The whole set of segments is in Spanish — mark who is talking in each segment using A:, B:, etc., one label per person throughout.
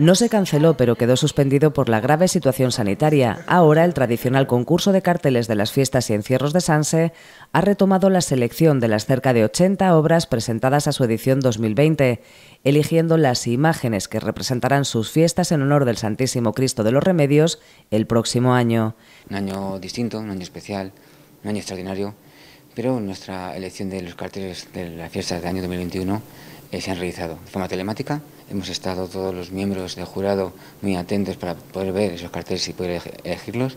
A: No se canceló, pero quedó suspendido por la grave situación sanitaria. Ahora el tradicional concurso de carteles de las fiestas y encierros de Sanse ha retomado la selección de las cerca de 80 obras presentadas a su edición 2020, eligiendo las imágenes que representarán sus fiestas en honor del Santísimo Cristo de los Remedios el próximo año. Un
B: año distinto, un año especial, un año extraordinario pero nuestra elección de los carteles de la fiesta del año 2021 eh, se han realizado de forma telemática. Hemos estado todos los miembros del jurado muy atentos para poder ver esos carteles y poder elegirlos.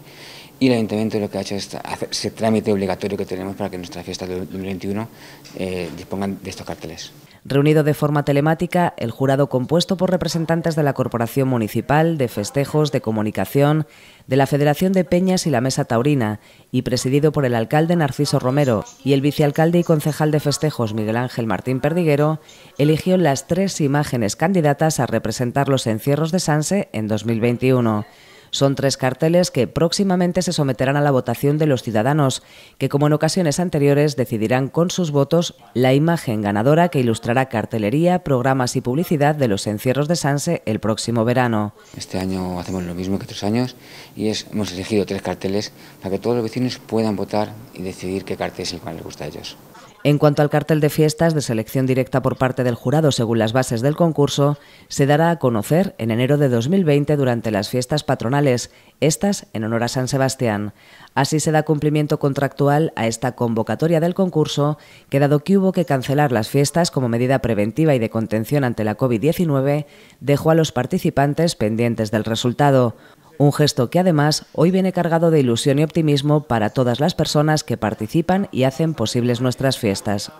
B: Y el ayuntamiento lo que ha hecho es hacer ese trámite obligatorio que tenemos para que nuestra fiesta del 2021 eh, dispongan de estos carteles
A: reunido de forma telemática el jurado compuesto por representantes de la Corporación Municipal, de Festejos, de Comunicación, de la Federación de Peñas y la Mesa Taurina, y presidido por el alcalde Narciso Romero y el vicealcalde y concejal de Festejos Miguel Ángel Martín Perdiguero, eligió las tres imágenes candidatas a representar los encierros de Sanse en 2021. Son tres carteles que próximamente se someterán a la votación de los ciudadanos, que como en ocasiones anteriores decidirán con sus votos la imagen ganadora que ilustrará cartelería, programas y publicidad de los encierros de Sanse el próximo verano.
B: Este año hacemos lo mismo que otros años y hemos elegido tres carteles para que todos los vecinos puedan votar y decidir qué cartel es el que les gusta a ellos.
A: En cuanto al cartel de fiestas de selección directa por parte del jurado según las bases del concurso, se dará a conocer en enero de 2020 durante las fiestas patronales, estas en honor a San Sebastián. Así se da cumplimiento contractual a esta convocatoria del concurso, que dado que hubo que cancelar las fiestas como medida preventiva y de contención ante la COVID-19, dejó a los participantes pendientes del resultado. Un gesto que además hoy viene cargado de ilusión y optimismo para todas las personas que participan y hacen posibles nuestras fiestas.